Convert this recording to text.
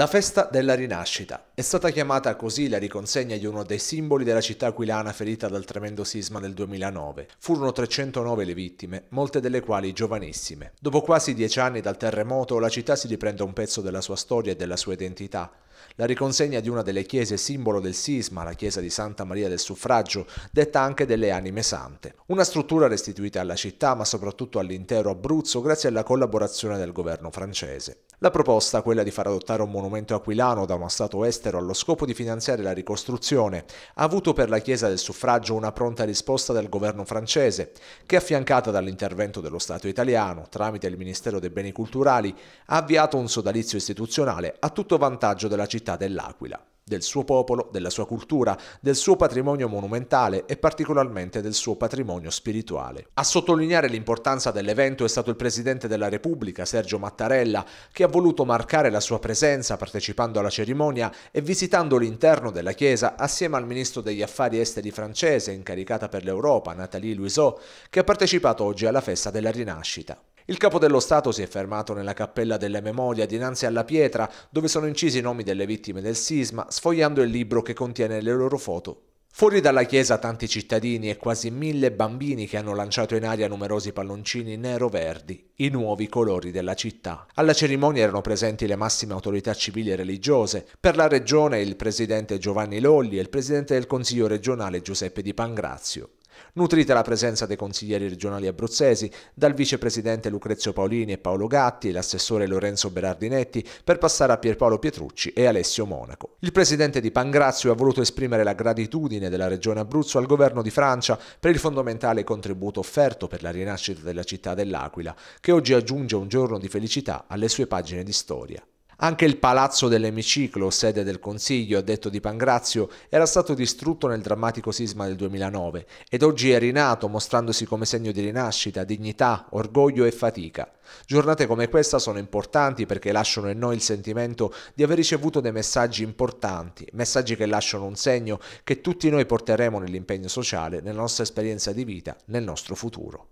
la festa della rinascita. È stata chiamata così la riconsegna di uno dei simboli della città aquilana ferita dal tremendo sisma del 2009. Furono 309 le vittime, molte delle quali giovanissime. Dopo quasi dieci anni dal terremoto, la città si riprende un pezzo della sua storia e della sua identità. La riconsegna di una delle chiese simbolo del sisma, la chiesa di Santa Maria del Suffragio, detta anche delle anime sante. Una struttura restituita alla città, ma soprattutto all'intero Abruzzo, grazie alla collaborazione del governo francese. La proposta, quella di far adottare un monumento aquilano da uno stato estero, estero allo scopo di finanziare la ricostruzione, ha avuto per la Chiesa del suffragio una pronta risposta del governo francese, che affiancata dall'intervento dello Stato italiano tramite il Ministero dei Beni Culturali, ha avviato un sodalizio istituzionale a tutto vantaggio della città dell'Aquila del suo popolo, della sua cultura, del suo patrimonio monumentale e particolarmente del suo patrimonio spirituale. A sottolineare l'importanza dell'evento è stato il Presidente della Repubblica, Sergio Mattarella, che ha voluto marcare la sua presenza partecipando alla cerimonia e visitando l'interno della Chiesa assieme al Ministro degli Affari Esteri francese incaricata per l'Europa, Nathalie Louiseau, che ha partecipato oggi alla festa della rinascita. Il capo dello Stato si è fermato nella Cappella della Memoria dinanzi alla pietra dove sono incisi i nomi delle vittime del sisma, sfogliando il libro che contiene le loro foto Fuori dalla chiesa tanti cittadini e quasi mille bambini che hanno lanciato in aria numerosi palloncini nero-verdi, i nuovi colori della città. Alla cerimonia erano presenti le massime autorità civili e religiose, per la regione il presidente Giovanni Lolli e il presidente del Consiglio regionale Giuseppe Di Pangrazio. Nutrita la presenza dei consiglieri regionali abruzzesi, dal vicepresidente Lucrezio Paolini e Paolo Gatti e l'assessore Lorenzo Berardinetti, per passare a Pierpaolo Pietrucci e Alessio Monaco. Il presidente di Pangrazio ha voluto esprimere la gratitudine della regione Abruzzo al governo di Francia per il fondamentale contributo offerto per la rinascita della città dell'Aquila, che oggi aggiunge un giorno di felicità alle sue pagine di storia. Anche il palazzo dell'emiciclo, sede del Consiglio, a detto di Pangrazio, era stato distrutto nel drammatico sisma del 2009 ed oggi è rinato mostrandosi come segno di rinascita, dignità, orgoglio e fatica. Giornate come questa sono importanti perché lasciano in noi il sentimento di aver ricevuto dei messaggi importanti, messaggi che lasciano un segno che tutti noi porteremo nell'impegno sociale, nella nostra esperienza di vita, nel nostro futuro.